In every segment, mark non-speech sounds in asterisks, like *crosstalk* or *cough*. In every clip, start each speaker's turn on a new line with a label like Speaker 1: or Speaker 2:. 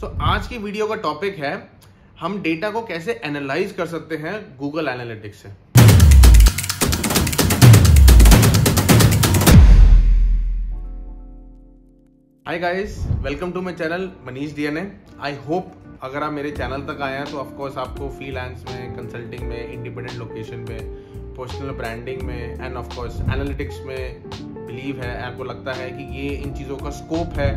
Speaker 1: सो so, आज की video का टॉपिक है हम डेटा को कैसे एनालाइज कर सकते हैं गूगल एनालिटिक्स से hi guys welcome to my channel Manish DNA I hope अगर आप मेरे चैनल तक आए हैं तो ऑफकोर्स आपको फ्रीलांस में कंसल्टिंग में इंडिपेंडेंट लोकेशन में पर्सनल ब्रांडिंग में एंड ऑफकोर्स एनालिटिक्स में बिलीव है आपको लगता है कि ये इन चीज़ों का स्कोप है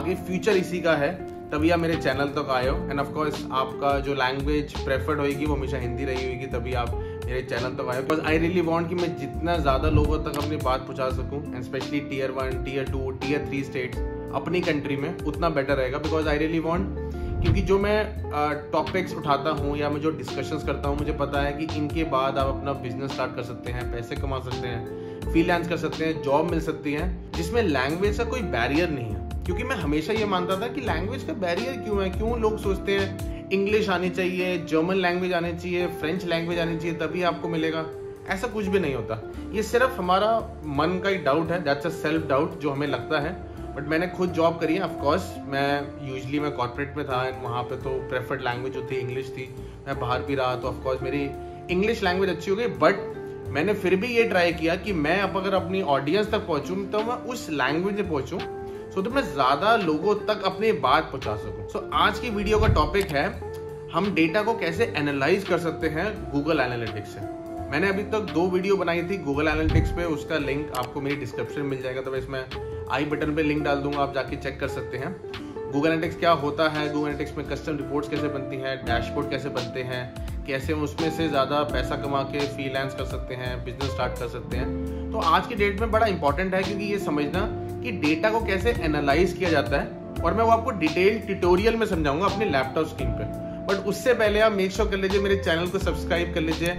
Speaker 1: आगे फ्यूचर इसी का है तभी आप मेरे चैनल तक आए हो एंड ऑफकोर्स आपका जो लैंग्वेज प्रेफर्ड होगी वो हमेशा हिंदी रही होगी तभी आप मेरे चैनल तक आए बिकॉज आई रियली वॉन्ट कि मैं जितना ज़्यादा लोगों तक अपनी बात पहुँचा सकूँ and specially tier one tier two tier three states अपनी कंट्री में उतना बेटर रहेगा बिकॉज आई रियली वॉन्ट क्योंकि जो मैं टॉपिक्स uh, उठाता हूँ या मैं जो डिस्कशंस करता हूँ मुझे पता है कि इनके बाद आप अपना बिजनेस स्टार्ट कर सकते हैं पैसे कमा सकते हैं फ्रीलांस कर सकते हैं जॉब मिल सकती है जिसमें लैंग्वेज का कोई बैरियर नहीं है क्योंकि मैं हमेशा ये मानता था कि लैंग्वेज का बैरियर क्यों है क्यों लोग सोचते हैं इंग्लिश आनी चाहिए जर्मन लैंग्वेज आनी चाहिए फ्रेंच लैंग्वेज आनी चाहिए तभी आपको मिलेगा ऐसा कुछ भी नहीं होता ये सिर्फ हमारा मन का ही डाउट है दैट्स अ सेल्फ डाउट जो हमें लगता है बट मैंने खुद जॉब करी है ऑफकोर्स मैं यूजली मैं कॉर्पोरेट में था एंड वहाँ पे तो प्रेफर्ड लैंग्वेज होती है इंग्लिश थी मैं बाहर भी रहा तो ऑफकोर्स मेरी इंग्लिश लैंग्वेज अच्छी हो गई बट मैंने फिर भी ये ट्राई किया कि मैं अब अगर अपनी ऑडियंस तक पहुंचूं तो मैं उस लैंग्वेज में पहुंचूं सो तो मैं ज़्यादा लोगों तक अपनी बात पहुंचा सकूं सो आज की वीडियो का टॉपिक है हम डेटा को कैसे एनालाइज कर सकते हैं गूगल एनालिटिक्स से मैंने अभी तक दो वीडियो बनाई थी गूगल एनालिटिक्स पे उसका लिंक आपको मेरी डिस्क्रिप्शन मिल जाएगा तो मैं इसमें आई बटन पे लिंक डाल दूंगा आप जाके चेक कर सकते हैं गूगल एनालिटिक्स क्या होता है गूगल एनालिटिक्स में कस्टम रिपोर्ट्स कैसे बनती हैं डैशबोर्ड कैसे बनते हैं कैसे उसमें से ज़्यादा पैसा कमा के फ्रीलांस कर सकते हैं बिजनेस स्टार्ट कर सकते हैं तो आज के डेट में बड़ा इंपॉर्टेंट है क्योंकि ये समझना कि डेटा को कैसे एनालाइज किया जाता है और मैं वो आपको डिटेल ट्यूटोरियल में समझाऊंगा अपने लैपटॉप स्क्रीन पर बट उससे पहले आप मेक श्योर कर लीजिए मेरे चैनल को सब्सक्राइब कर लीजिए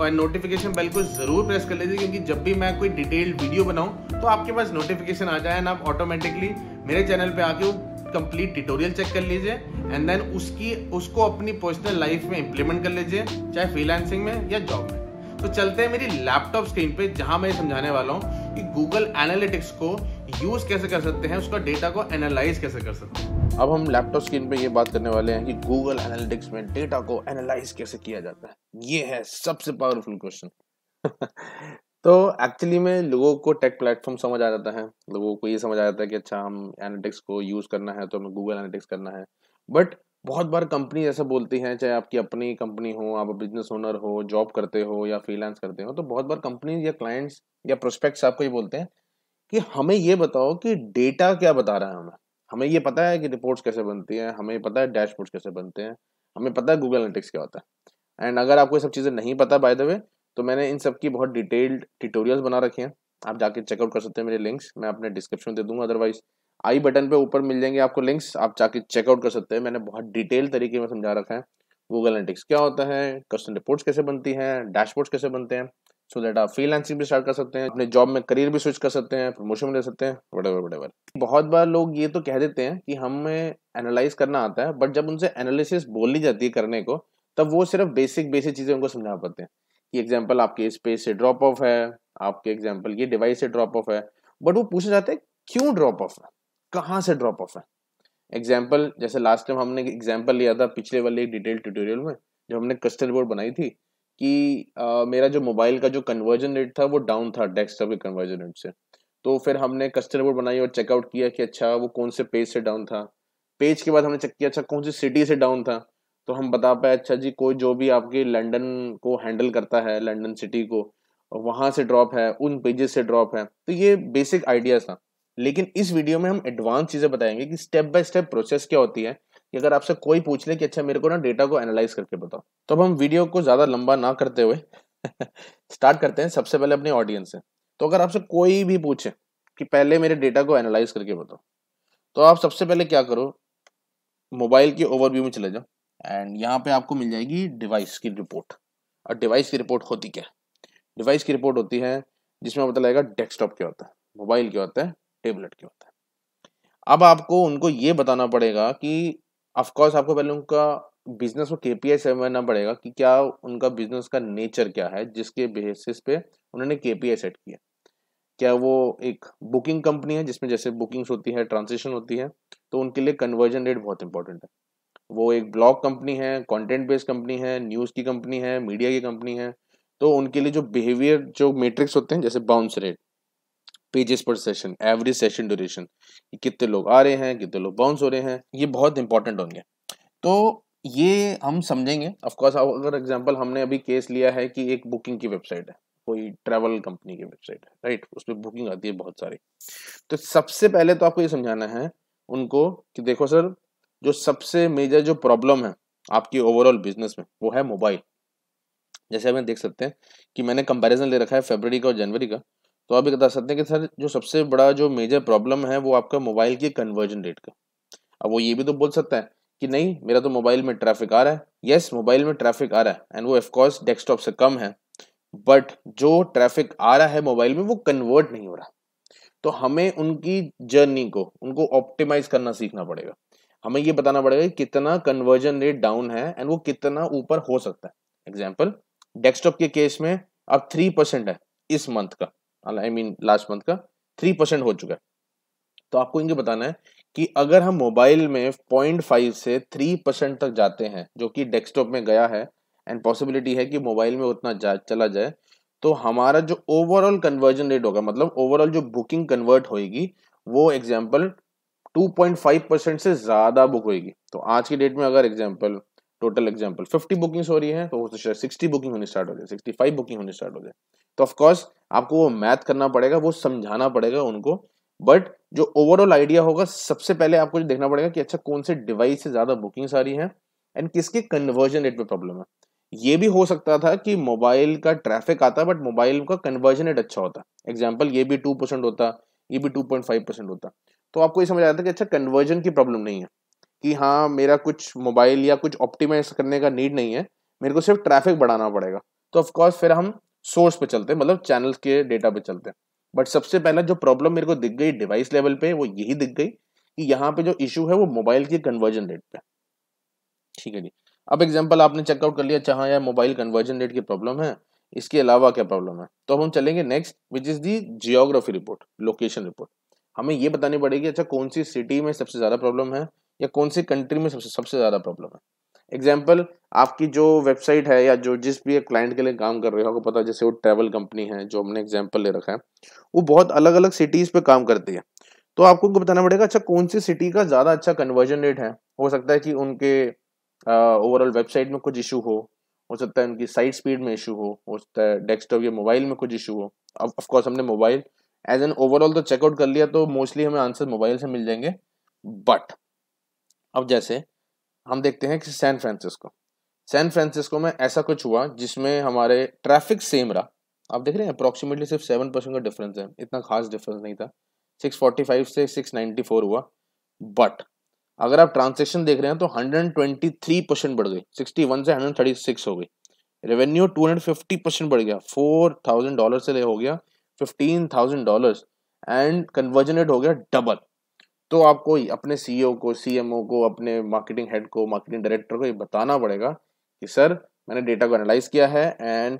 Speaker 1: और नोटिफिकेशन बेल को ज़रूर प्रेस कर लीजिए क्योंकि जब भी मैं कोई डिटेल्ड वीडियो बनाऊँ तो आपके पास नोटिफिकेशन आ जाए ना आप ऑटोमेटिकली मेरे चैनल पे आके वो कंप्लीट ट्यूटोरियल चेक कर लीजिए एंड देन उसकी उसको अपनी पर्सनल लाइफ में इंप्लीमेंट कर लीजिए चाहे फ्रीलांसिंग में या जॉब में तो चलते हैं मेरी लैपटॉप स्क्रीन पे जहां मैं समझाने वाला हूँ कि गूगल एनालिटिक्स को यूज कैसे कर सकते हैं उसका डेटा को एनालाइज कैसे कर सकते हैं अब हम लैपटॉप स्क्रीन पे ये बात करने वाले हैं कि गूगल एनालिटिक्स में डेटा को एनालाइज कैसे किया जाता है ये है सबसे पावरफुल क्वेश्चन *laughs* तो एक्चुअली में लोगों को टेक प्लेटफॉर्म समझ आ जाता है लोगों को ये समझ आ जाता है कि अच्छा हम एनालिटिक्स को यूज़ करना है तो हमें गूगल एनालिटिक्स करना है बट बहुत बार कंपनी ऐसा बोलती हैं चाहे आपकी अपनी कंपनी हो आप बिजनेस ओनर हो जॉब करते हो या फ्रीलांस करते हो तो बहुत बार कंपनी या क्लाइंट्स या प्रोस्पेक्ट्स आपको ये बोलते हैं कि हमें ये बताओ कि डेटा क्या बता रहा है हमें हमें ये पता है कि रिपोर्ट्स कैसे बनती हैं हमें पता है डैशबोर्ड्स कैसे बनते हैं हमें पता है गूगल एनालिटिक्स क्या होता है एंड अगर आपको ये सब चीज़ें नहीं पता बाय द वे तो मैंने इन सब की बहुत डिटेल्ड ट्यूटोरियल्स बना रखे हैं आप जाके चेकआउट कर सकते हैं मेरे लिंक्स मैं अपने डिस्क्रिप्शन दे दूंगा अदरवाइज आई बटन पे ऊपर मिल जाएंगे आपको लिंक्स आप जाके चेकआउट कर सकते हैं मैंने बहुत डिटेल तरीके में समझा रखा है गूगल एनालिटिक्स क्या होता है कस्टम रिपोर्ट्स कैसे बनती हैं डैशबोर्ड्स कैसे बनते हैं सो so दैट आप फ्रीलांसिंग भी स्टार्ट कर सकते हैं अपने जॉब में करियर भी स्विच कर सकते हैं प्रमोशन भी ले सकते हैं बड़े बड़े बड़े बहुत बार लोग ये तो कह देते हैं कि हमें एनालाइज करना आता है बट जब उनसे एनालिसिस बोली जाती है करने को तब वो सिर्फ बेसिक बेसिक चीज़ें उनको समझा पाते हैं कि एग्जाम्पल आपके स्पेस से ड्रॉप ऑफ है आपके एग्जाम्पल ये डिवाइस से ड्रॉप ऑफ है बट वो पूछा जाता है क्यों ड्रॉप ऑफ है कहाँ से ड्रॉप ऑफ है एग्जाम्पल जैसे लास्ट टाइम हमने एग्जाम्पल लिया था पिछले वाले एक डिटेल ट्यूटोरियल में जो हमने कस्टर बोर्ड बनाई थी कि आ, मेरा जो मोबाइल का जो कन्वर्जन रेट था वो डाउन था डेस्कटॉप के कन्वर्जन रेट से तो फिर हमने कस्टर बोर्ड बनाई और चेकआउट किया कि अच्छा वो कौन से पेज से डाउन था पेज के बाद हमने चेक किया अच्छा कौन सी सिटी से डाउन था तो हम बता पाए अच्छा जी कोई जो भी आपके लंदन को हैंडल करता है लंदन सिटी को वहाँ से ड्रॉप है उन पेजेस से ड्रॉप है तो ये बेसिक आइडिया था लेकिन इस वीडियो में हम एडवांस चीज़ें बताएंगे कि स्टेप बाय स्टेप प्रोसेस क्या होती है कि अगर आपसे कोई पूछ ले कि अच्छा मेरे को ना डेटा को एनालाइज करके बताओ तो अब हम वीडियो को ज़्यादा लंबा ना करते हुए *laughs* स्टार्ट करते हैं सबसे पहले अपने ऑडियंस से तो अगर आपसे कोई भी पूछे कि पहले मेरे डेटा को एनालाइज करके बताओ तो आप सबसे पहले क्या करो मोबाइल के ओवरव्यू में चले जाओ एंड यहाँ पे आपको मिल जाएगी डिवाइस की रिपोर्ट और डिवाइस की रिपोर्ट होती क्या डिवाइस की रिपोर्ट होती है जिसमें पता लगेगा डेस्कटॉप क्या होता है मोबाइल क्या होता है टेबलेट क्या होता है अब आपको उनको ये बताना पड़ेगा कि ऑफकोर्स आपको पहले उनका बिजनेस को के पी समझना पड़ेगा कि क्या उनका बिजनेस का नेचर क्या है जिसके बेसिस पे उन्होंने के पी सेट किया क्या वो एक बुकिंग कंपनी है जिसमें जैसे बुकिंग्स होती है ट्रांजेक्शन होती है तो उनके लिए कन्वर्जन रेट बहुत इंपॉर्टेंट है वो एक ब्लॉग कंपनी है कंटेंट बेस्ड कंपनी है न्यूज़ की कंपनी है मीडिया की कंपनी है तो उनके लिए जो बिहेवियर जो मेट्रिक्स होते हैं जैसे bounce rate pages per session average session duration कितने लोग आ रहे हैं कितने लोग बाउंस हो रहे हैं ये बहुत इंपॉर्टेंट होंगे तो ये हम समझेंगे ऑफकोर्स अगर एग्जाम्पल हमने अभी केस लिया है कि एक बुकिंग की वेबसाइट है कोई ट्रैवल कंपनी की वेबसाइट है राइट उस पर बुकिंग आती है बहुत सारी तो सबसे पहले तो आपको ये समझाना है उनको कि देखो सर जो सबसे मेजर जो प्रॉब्लम है आपकी ओवरऑल बिजनेस में वो है मोबाइल जैसे आप देख सकते हैं कि मैंने कंपैरिजन ले रखा है फरवरी का और जनवरी का तो आप ये बता सकते हैं कि सर जो सबसे बड़ा जो मेजर प्रॉब्लम है वो आपका मोबाइल की कन्वर्जन रेट का अब वो ये भी तो बोल सकता है कि नहीं मेरा तो मोबाइल में ट्रैफिक आ रहा है यस yes, मोबाइल में ट्रैफिक आ रहा है एंड वो ऑफकोर्स डेस्कटॉप से कम है बट जो ट्रैफिक आ रहा है मोबाइल में वो कन्वर्ट नहीं हो रहा तो हमें उनकी जर्नी को उनको ऑप्टिमाइज करना सीखना पड़ेगा हमें ये बताना पड़ेगा कितना कन्वर्जन रेट डाउन है एंड वो कितना ऊपर हो सकता है एग्जाम्पल डेस्कटॉप के केस में अब थ्री परसेंट है इस मंथ का आई मीन लास्ट मंथ का थ्री परसेंट हो चुका है तो आपको इनके बताना है कि अगर हम मोबाइल में पॉइंट फाइव से थ्री परसेंट तक जाते हैं जो कि डेस्कटॉप में गया है एंड पॉसिबिलिटी है कि मोबाइल में उतना जा, चला जाए तो हमारा जो ओवरऑल कन्वर्जन रेट होगा मतलब ओवरऑल जो बुकिंग कन्वर्ट होगी वो एग्जाम्पल 2.5 परसेंट से ज़्यादा बुक होगी तो आज की डेट में अगर एग्जाम्पल टोटल एग्जाम्पल 50 बुकिंग्स हो रही तो है तो सिक्सटी बुकिंग होनी स्टार्ट हो जाए सिक्सटी फाइव बुकिंग होनी स्टार्ट हो जाए तो ऑफकोर्स आपको वो मैथ करना पड़ेगा वो समझाना पड़ेगा उनको बट जो ओवरऑल आइडिया होगा सबसे पहले आपको जो देखना पड़ेगा कि अच्छा कौन से डिवाइस से ज़्यादा बुकिंग्स आ रही हैं एंड किसके कन्वर्जन रेट में प्रॉब्लम है ये भी हो सकता था कि मोबाइल का ट्रैफिक आता बट मोबाइल का कन्वर्जन रेट अच्छा होता एग्जाम्पल ये भी टू परसेंट होता ये भी टू पॉइंट फाइव परसेंट होता तो आपको ये समझ आता था कि अच्छा कन्वर्जन की प्रॉब्लम नहीं है कि हाँ मेरा कुछ मोबाइल या कुछ ऑप्टिमाइज करने का नीड नहीं है मेरे को सिर्फ ट्रैफिक बढ़ाना पड़ेगा तो ऑफकोर्स फिर हम सोर्स पे चलते हैं मतलब चैनल के डेटा पे चलते हैं बट सबसे पहला जो प्रॉब्लम मेरे को दिख गई डिवाइस लेवल पे वो यही दिख गई कि यहाँ पे जो इशू है वो मोबाइल की कन्वर्जन रेट पे ठीक है जी अब एग्जाम्पल आपने चेकआउट कर लिया चाहे अच्छा हाँ यार मोबाइल कन्वर्जन रेट की प्रॉब्लम है इसके अलावा क्या प्रॉब्लम है तो हम चलेंगे next which is the geography report location report हमें ये बतानी पड़ेगी अच्छा कौन सी सिटी में सबसे ज़्यादा प्रॉब्लम है या कौन सी कंट्री में सबसे सबसे ज़्यादा प्रॉब्लम है एग्जाम्पल आपकी जो वेबसाइट है या जो जिस भी क्लाइंट के लिए काम कर रहे हो आपको पता जैसे वो ट्रैवल कंपनी है जो हमने एग्जाम्पल ले रखा है वो बहुत अलग अलग सिटीज़ पे काम करती है तो आपको उनको बताना पड़ेगा अच्छा कौन सी सिटी का ज़्यादा अच्छा कन्वर्जन रेट है हो सकता है कि उनके ओवरऑल वेबसाइट में कुछ इशू हो हो सकता है उनकी साइट स्पीड में इशू हो हो सकता है डेस्कटॉप या मोबाइल में कुछ इशू हो अब ऑफकोर्स हमने मोबाइल एज एन ओवरऑल तो चेकआउट कर लिया तो मोस्टली हमें आंसर मोबाइल से मिल जाएंगे बट अब जैसे हम देखते हैं कि सैन फ्रांसिस्को सैन फ्रांसिस्को में ऐसा कुछ हुआ जिसमें हमारे ट्रैफिक सेम रहा आप देख रहे हैं अप्रॉक्सीमेटली सिर्फ सेवन परसेंट का डिफरेंस है इतना खास डिफरेंस नहीं था सिक्स फोर्टी फाइव से सिक्स नाइन्टी फोर हुआ बट अगर आप ट्रांजेक्शन देख रहे हैं तो हंड्रेड ट्वेंटी थ्री परसेंट बढ़ गई सिक्सटी वन से हंड्रेड थर्टी सिक्स हो गई revenue two hundred fifty percent बढ़ गया फोर थाउजेंड डॉलर से ले हो गया fifteen thousand dollar and conversion rate हो गया डबल तो आपको अपने सीईओ e को सीएमओ को अपने मार्केटिंग हेड को मार्केटिंग डायरेक्टर को ये बताना पड़ेगा कि सर मैंने डेटा को एनालाइज किया है एंड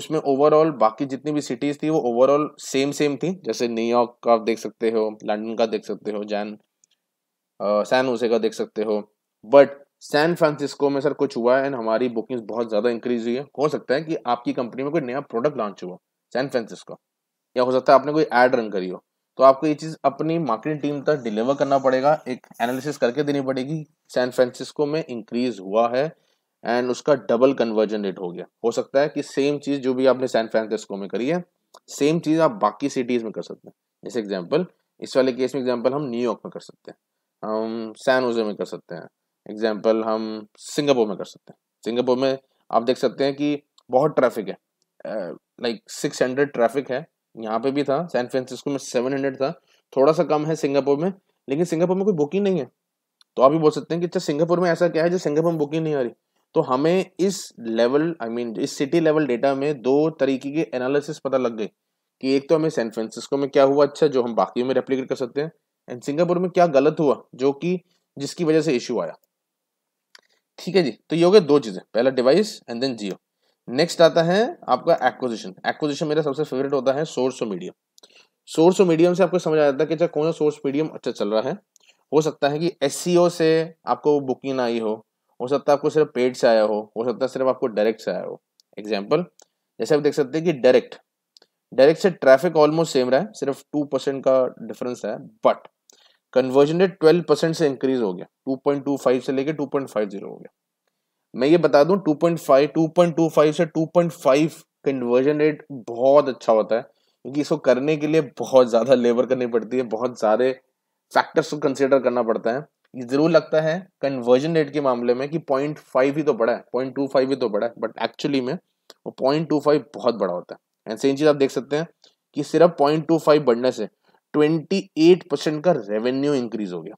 Speaker 1: उसमें ओवरऑल बाकी जितनी भी सिटीज़ थी वो ओवरऑल सेम सेम थी जैसे न्यूयॉर्क का आप देख सकते हो लंदन का देख सकते हो जैन सैन होसे का देख सकते हो बट सैन फ्रांसिस्को में सर कुछ हुआ है एंड हमारी बुकिंग्स बहुत ज़्यादा इंक्रीज हुई है हो सकता है कि आपकी कंपनी में कोई नया प्रोडक्ट लॉन्च हुआ सैन फ्रांसिस्को या हो सकता है आपने कोई एड रन करी हो तो आपको ये चीज़ अपनी मार्केटिंग टीम तक डिलीवर करना पड़ेगा एक एनालिसिस करके देनी पड़ेगी सैन फ्रांसिस्को में इंक्रीज हुआ है एंड उसका डबल कन्वर्जन रेट हो गया हो सकता है कि सेम चीज़ जो भी आपने सैन फ्रांसिस्को में करी है सेम चीज़ आप बाकी सिटीज़ में कर सकते हैं जैसे एग्जाम्पल इस वाले केस में एग्जाम्पल हम न्यूयॉर्क में कर सकते हैं हम सैन ओजे में कर सकते हैं एग्जाम्पल हम सिंगापुर में कर सकते हैं सिंगापुर में आप देख सकते हैं कि बहुत ट्रैफिक है लाइक सिक्स हंड्रेड ट्रैफिक है यहाँ पे भी था सैन फ्रांसिस्को में सेवन हंड्रेड था थोड़ा सा कम है सिंगापुर में लेकिन सिंगापुर में कोई बुकिंग नहीं है तो आप भी बोल सकते हैं कि अच्छा सिंगापुर में ऐसा क्या है जो सिंगापुर में बुकिंग नहीं आ रही तो हमें इस level I I mean mean, इस सिटी लेवल डेटा में दो तरीके के एनालिसिस पता लग गए कि एक तो हमें सैन फ्रांसिस्को में क्या हुआ अच्छा जो हम बाकी में रेप्लीकेट कर सकते हैं एंड सिंगापुर में क्या गलत हुआ जो कि जिसकी वजह से इश्यू आया ठीक है जी तो ये हो गया दो चीज़ें पहला device and then geo next आता है आपका एक्विजिशन एक्विजिशन मेरा सबसे फेवरेट होता है सोर्स और मीडियम सोर्स और मीडियम से आपको समझ आ जाता है कि अच्छा, कौन सा सोर्स मीडियम अच्छा चल रहा है हो सकता है कि एस e से आपको बुकिंग आई हो हो सकता है आपको सिर्फ पेड से आया हो हो सकता है सिर्फ आपको डायरेक्ट से आया हो एग्जाम्पल जैसे आप देख सकते हैं कि डायरेक्ट डायरेक्ट से ट्रैफिक ऑलमोस्ट सेम रहा है सिर्फ टू परसेंट का डिफरेंस है but conversion rate twelve percent से इंक्रीज हो गया टू पॉइंट टू फाइव से लेकर टू पॉइंट फाइव जीरो हो गया मैं ये बता दूं 2.5 2.25 से 2.5 कन्वर्जन रेट बहुत अच्छा होता है क्योंकि इसको करने के लिए बहुत ज़्यादा लेबर करनी पड़ती है बहुत सारे फैक्टर्स को कंसिडर करना पड़ता है ये जरूर लगता है कन्वर्जन रेट के मामले में कि पॉइंट ही तो बड़ा है पॉइंट ही तो बड़ा है बट एक्चुअली में वो पॉइंट बहुत बड़ा होता है एंड सेम चीज़ आप देख सकते हैं कि सिर्फ पॉइंट टू फाइव बढ़ने से ट्वेंटी एट परसेंट का रेवेन्यू इंक्रीज हो गया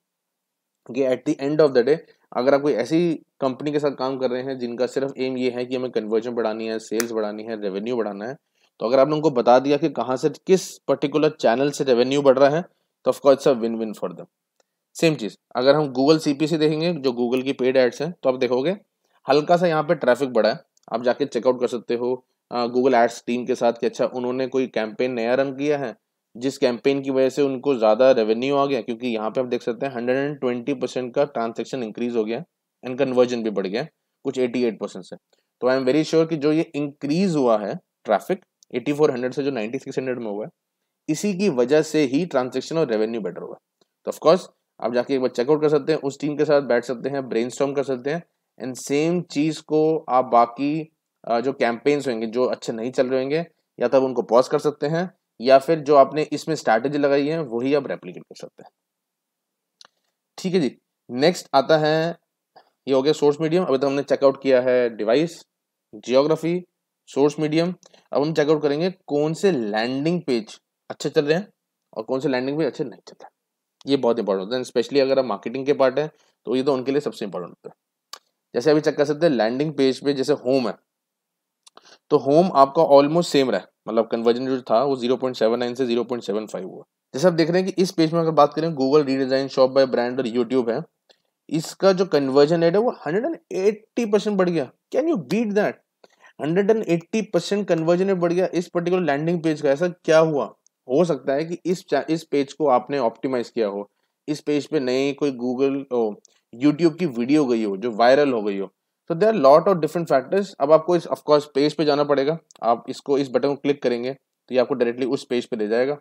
Speaker 1: कि at the end of the day अगर आप कोई ऐसी कंपनी के साथ काम कर रहे हैं जिनका सिर्फ एम ये है कि हमें कन्वर्जन बढ़ानी है सेल्स बढ़ानी है रेवेन्यू बढ़ाना है तो अगर आपने उनको बता दिया कि कहाँ से किस पर्टिकुलर चैनल से रेवेन्यू बढ़ रहा है तो of course it's a win win for them same चीज़ अगर हम गूगल सी देखेंगे जो गूगल की पेड एड्स हैं तो आप देखोगे हल्का सा यहाँ पर ट्रैफिक बढ़ा है आप जाके चेकआउट कर सकते हो गूगल एड्स टीम के साथ कि अच्छा उन्होंने कोई कैंपेन नया रन किया है जिस कैंपेन की वजह से उनको ज़्यादा रेवेन्यू आ गया क्योंकि यहाँ पे आप देख सकते हैं हंड्रेड एंड ट्वेंटी परसेंट का ट्रांजेक्शन इंक्रीज हो गया एंड कन्वर्जन भी बढ़ गया कुछ एटी एट परसेंट से तो आई एम वेरी श्योर कि जो ये इंक्रीज हुआ है ट्रैफिक एटी फोर हंड्रेड से जो नाइनटी सिक्स हंड्रेड में हुआ है इसी की वजह से ही ट्रांजेक्शन और रेवेन्यू बेटर हुआ तो ऑफकोर्स आप जाके एक बार चेकआउट कर सकते हैं उस टीम के साथ बैठ सकते हैं ब्रेन कर सकते हैं एंड सेम चीज़ को आप बाकी जो कैंपेन्स होंगे जो अच्छे नहीं चल रहे होंगे या तब उनको पॉज कर सकते हैं या फिर जो आपने इसमें स्ट्रैटेजी लगाई है वही आप रेप्लीकेट कर सकते हैं ठीक है जी नेक्स्ट आता है ये हो गया सोर्स मीडियम अभी तो हमने चेकआउट किया है डिवाइस जियोग्राफी सोर्स मीडियम अब हम चेकआउट करेंगे कौन से लैंडिंग पेज अच्छे चल रहे हैं और कौन से लैंडिंग पेज अच्छे नहीं चल रहे ये बहुत इंपॉर्टेंट होता है स्पेशली अगर आप मार्केटिंग के पार्ट है तो ये तो उनके लिए सबसे इंपॉर्टेंट होता है जैसे अभी चेक कर सकते हैं लैंडिंग पेज पे जैसे होम है तो होम आपका ऑलमोस्ट सेम रहा मतलब कन्वर्जन जो था वो जीरो पॉइंट सेवन नाइन से जीरो पॉइंट सेवन फाइव हुआ जैसे आप देख रहे हैं कि इस पेज में अगर बात करें Google redesign shop by brand और यूट्यूब है इसका जो कन्वर्जन रेट है वो हंड्रेड एंड एट्टी परसेंट बढ़ गया can you beat that hundred and eighty percent conversion rate बढ़ गया इस पर्टिकुलर लैंडिंग पेज का ऐसा क्या हुआ हो सकता है कि इस इस पेज को आपने ऑप्टिमाइज किया हो इस पेज पे नई कोई गूगल यूट्यूब की वीडियो गई हो जो वायरल हो गई हो तो there lot of different factors अब आपको इस ऑफकोर्स पेज पे जाना पड़ेगा आप इसको इस बटन को क्लिक करेंगे तो ये आपको डायरेक्टली उस पेज पे ले जाएगा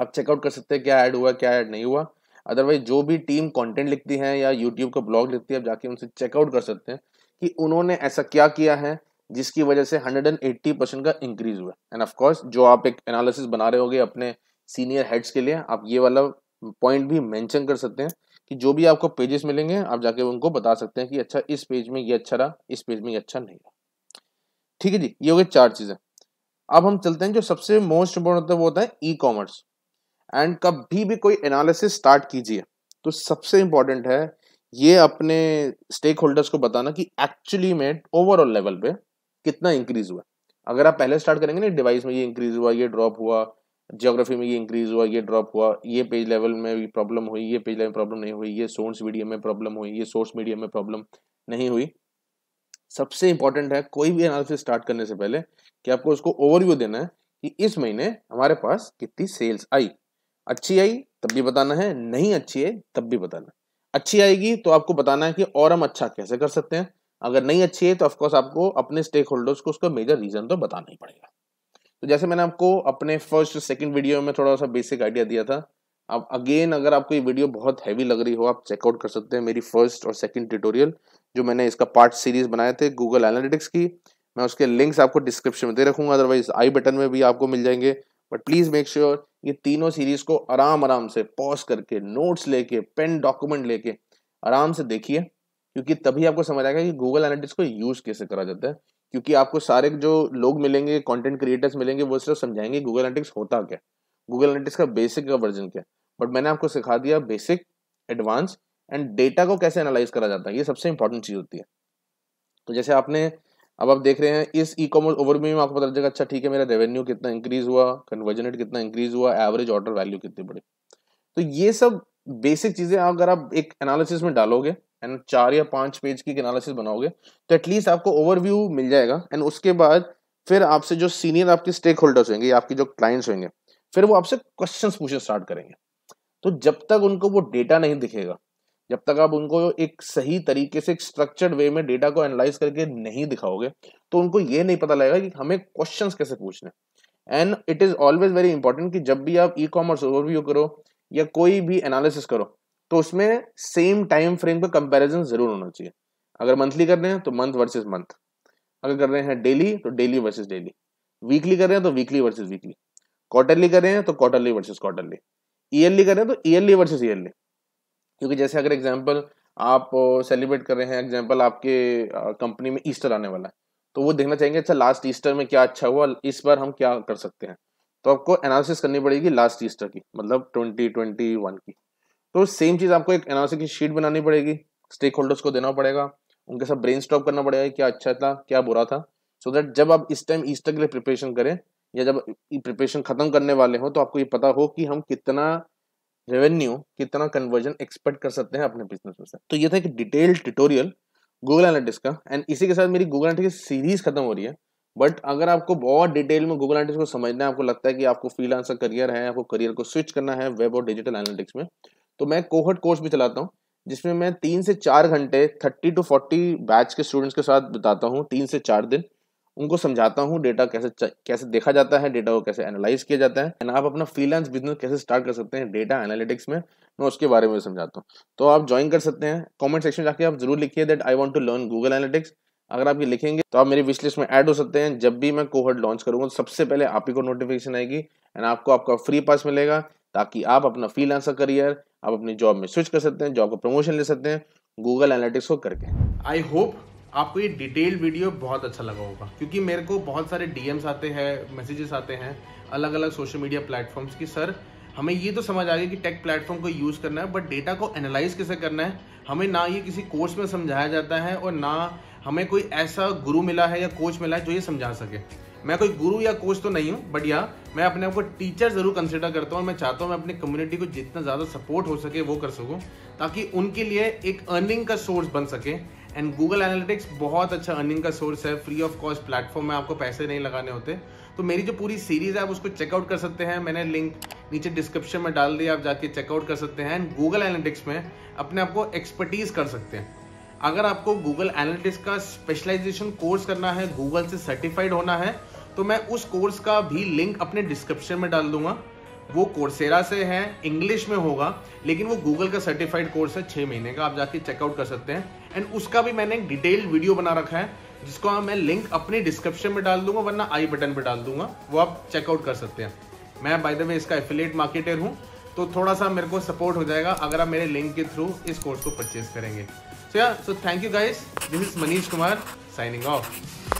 Speaker 1: आप चेकआउट कर सकते हैं क्या ऐड हुआ क्या ऐड नहीं हुआ अदरवाइज जो भी टीम कंटेंट लिखती है या यूट्यूब का ब्लॉग लिखती है आप जाके उनसे चेकआउट कर सकते हैं कि उन्होंने ऐसा क्या किया है जिसकी वजह से हंड्रेड एंड एट्टी परसेंट का इंक्रीज हुआ एंड ऑफकोर्स जो आप एक एनालिसिस बना रहे होगे अपने सीनियर हेड्स के लिए आप ये वाला पॉइंट भी मैंशन कर सकते हैं कि जो भी आपको पेजेस मिलेंगे आप जाके उनको बता सकते हैं कि अच्छा इस पेज में ये अच्छा रहा इस पेज में ये अच्छा नहीं रहा ठीक है जी ये हो गए चार चीज़ें अब हम चलते हैं जो सबसे मोस्ट इम्पोर्टेंट होता है वो होता है ई कॉमर्स एंड कभी भी कोई एनालिसिस स्टार्ट कीजिए तो सबसे इम्पोर्टेंट है ये अपने स्टेक होल्डर्स को बताना कि एक्चुअली में ओवरऑल लेवल पे कितना इंक्रीज हुआ अगर आप पहले स्टार्ट करेंगे ना डिवाइस में ये इंक्रीज हुआ ये ड्रॉप हुआ जियोग्राफी में ये इंक्रीज हुआ ये ड्रॉप हुआ ये पेज लेवल में प्रॉब्लम हुई ये पेज लेवल में प्रॉब्लम नहीं हुई ये सोर्स मीडिया में प्रॉब्लम हुई ये सोर्स मीडिया में प्रॉब्लम नहीं हुई सबसे इंपॉर्टेंट है कोई भी एनालिसिस स्टार्ट करने से पहले कि आपको उसको ओवरव्यू देना है कि इस महीने हमारे पास कितनी सेल्स आई अच्छी आई तब भी बताना है नहीं अच्छी है तब भी बताना है अच्छी आएगी तो आपको बताना है कि और हम अच्छा कैसे कर सकते हैं अगर नहीं अच्छी है तो ऑफकोर्स आपको अपने स्टेक होल्डर्स को उसका मेजर रीजन तो बताना ही पड़ेगा तो जैसे मैंने आपको अपने फर्स्ट सेकंड वीडियो में थोड़ा सा बेसिक आइडिया दिया था अब अगेन अगर आपको ये वीडियो बहुत हैवी लग रही हो आप चेकआउट कर सकते हैं मेरी फर्स्ट और सेकंड ट्यूटोरियल जो मैंने इसका पार्ट सीरीज बनाए थे गूगल एनालिटिक्स की मैं उसके लिंक्स आपको डिस्क्रिप्शन में दे रखूंगा अदरवाइज आई बटन में भी आपको मिल जाएंगे बट प्लीज़ मेक श्योर ये तीनों सीरीज को आराम आराम से पॉज करके नोट्स लेके पेन डॉक्यूमेंट लेके आराम से देखिए क्योंकि तभी आपको समझ आएगा कि गूगल एनालिटिक्स को यूज़ कैसे करा जाता है क्योंकि आपको सारे जो लोग मिलेंगे कंटेंट क्रिएटर्स मिलेंगे वो सिर्फ समझाएंगे गूगल एनालिटिक्स होता क्या गूगल एनालिटिक्स का बेसिक का वर्जन क्या बट मैंने आपको सिखा दिया बेसिक एडवांस एंड डेटा को कैसे एनालाइज करा जाता है ये सबसे इंपॉर्टेंट चीज़ होती है तो जैसे आपने अब आप देख रहे हैं इस ई कॉमर्स ओवरव्यू में आपको पता चलेगा अच्छा ठीक है मेरा रेवेन्यू कितना इंक्रीज हुआ कन्वर्जन रेट कितना इंक्रीज हुआ एवरेज ऑर्डर वैल्यू कितनी बढ़ी तो ये सब बेसिक चीज़ें अगर आप एक एनालिसिस में डालोगे एंड चार या पांच पेज की एनालिसिस बनाओगे तो एटलीस्ट आपको ओवरव्यू मिल जाएगा एंड उसके बाद फिर आपसे जो सीनियर आपके स्टेक होल्डर्स होंगे या आपके जो क्लाइंट्स होंगे फिर वो आपसे क्वेश्चन पूछना स्टार्ट करेंगे तो जब तक उनको वो डेटा नहीं दिखेगा जब तक आप उनको एक सही तरीके से एक स्ट्रक्चर्ड वे में डेटा को एनालाइज करके नहीं दिखाओगे तो उनको ये नहीं पता लगेगा कि हमें क्वेश्चंस कैसे पूछने and it is always very important कि जब भी आप ई कॉमर्स ओवरव्यू करो या कोई भी एनालिसिस करो तो उसमें सेम टाइम फ्रेम का कंपैरिजन जरूर होना चाहिए अगर मंथली कर रहे हैं तो मंथ वर्सेस मंथ अगर कर रहे हैं डेली तो डेली वर्सेस डेली वीकली कर रहे हैं तो वीकली वर्सेस वीकली क्वार्टरली कर रहे हैं तो क्वार्टरली वर्सेस क्वार्टरली ईयरली कर रहे हैं तो ईयरली वर्सेस ईयरली क्योंकि जैसे अगर एग्जाम्पल आप सेलिब्रेट कर रहे हैं एग्जाम्पल आपके कंपनी में ईस्टर आने वाला है तो वो देखना चाहेंगे अच्छा लास्ट ईस्टर में क्या अच्छा हुआ इस बार हम क्या कर सकते हैं तो आपको एनालिसिस करनी पड़ेगी लास्ट ईस्टर की मतलब ट्वेंटी ट्वेंटी वन की तो सेम चीज़ आपको एक एनालिसिस की शीट बनानी पड़ेगी स्टेक होल्डर्स को देना पड़ेगा उनके साथ ब्रेन करना पड़ेगा क्या अच्छा था क्या बुरा था सो so दैट जब आप इस टाइम ईस्टर के लिए प्रिपरेशन करें या जब प्रिपरेशन खत्म करने वाले हो तो आपको ये पता हो कि हम कितना रेवेन्यू कितना कन्वर्जन एक्सपेक्ट कर सकते हैं अपने बिजनेस में से तो ये था एक डिटेल ट्यूटोरियल गूगल एनालिटिक्स का एंड इसी के साथ मेरी गूगल एनालिटिक्स सीरीज खत्म हो रही है बट अगर आपको बहुत डिटेल में गूगल एनालिटिक्स को समझना है आपको लगता है कि आपको फ्रीलांसर करियर है आपको करियर को स्विच करना है वेब और डिजिटल एनालिटिक्स में तो मैं कोहट कोर्स भी चलाता हूँ जिसमें मैं तीन से चार घंटे थर्टी टू फोर्टी बैच के स्टूडेंट्स के साथ बताता हूँ तीन से चार दिन उनको समझाता हूँ डेटा कैसे कैसे देखा जाता है डेटा को कैसे एनालाइज किया जाता है एंड आप अपना फ्रीलांस बिजनेस कैसे स्टार्ट कर सकते हैं डेटा एनालिटिक्स में मैं उसके बारे में समझाता हूँ तो आप ज्वाइन कर सकते हैं कॉमेंट सेक्शन में जाके आप जरूर लिखिए that I want to learn Google Analytics अगर आप ये लिखेंगे तो आप मेरी विशलिस्ट में ऐड हो सकते हैं जब भी मैं कोहट लॉन्च करूँगा तो सबसे पहले आप ही को नोटिफिकेशन आएगी एंड आपको आपका फ्री पास मिलेगा ताकि आप अपना फ्रीलांसर करियर आप अपनी जॉब में स्विच कर सकते हैं जॉब का प्रमोशन ले सकते हैं गूगल एनालिटिक्स को करके आई होप आपको ये डिटेल वीडियो बहुत अच्छा लगा होगा क्योंकि मेरे को बहुत सारे डीएम्स आते हैं मैसेजेस आते हैं अलग अलग सोशल मीडिया प्लेटफॉर्म्स की सर हमें ये तो समझ आ गया कि टेक प्लेटफॉर्म को यूज़ करना है बट डेटा को एनालाइज कैसे करना है हमें ना ये किसी कोर्स में समझाया जाता है और ना हमें कोई ऐसा गुरु मिला है या कोच मिला है जो ये समझा सके मैं कोई गुरु या कोच तो नहीं हूँ बट या मैं अपने आप को टीचर ज़रूर कंसिडर करता हूँ मैं चाहता हूँ मैं अपनी कम्युनिटी को जितना ज़्यादा सपोर्ट हो सके वो कर सकूँ ताकि उनके लिए एक अर्निंग का सोर्स बन सके एंड गूगल एनालिटिक्स बहुत अच्छा अर्निंग का सोर्स है फ्री ऑफ कॉस्ट प्लेटफॉर्म में आपको पैसे नहीं लगाने होते तो मेरी जो पूरी सीरीज़ है आप उसको चेकआउट कर सकते हैं मैंने लिंक नीचे डिस्क्रिप्शन में डाल दिया आप जाके चेकआउट कर सकते हैं एंड गूगल एनालिटिक्स में अपने आप को एक्सपर्टीज़ कर सकते हैं अगर आपको गूगल एनालिटिक्स का स्पेशलाइजेशन कोर्स करना है गूगल से सर्टिफाइड होना है तो मैं उस कोर्स का भी लिंक अपने डिस्क्रिप्शन में डाल दूंगा वो कोर्सेरा से है इंग्लिश में होगा लेकिन वो गूगल का सर्टिफाइड कोर्स है छः महीने का आप जाके चेकआउट कर सकते हैं एंड उसका भी मैंने एक डिटेल्ड वीडियो बना रखा है जिसको मैं लिंक अपने डिस्क्रिप्शन में डाल दूंगा वरना आई बटन पर डाल दूंगा वो आप चेकआउट कर सकते हैं मैं बाय द वे इसका एफिलेट मार्केटर हूँ तो थोड़ा सा मेरे को सपोर्ट हो जाएगा अगर आप मेरे लिंक के थ्रू इस कोर्स को परचेज करेंगे सो या so thank you guys this is Manish Kumar signing of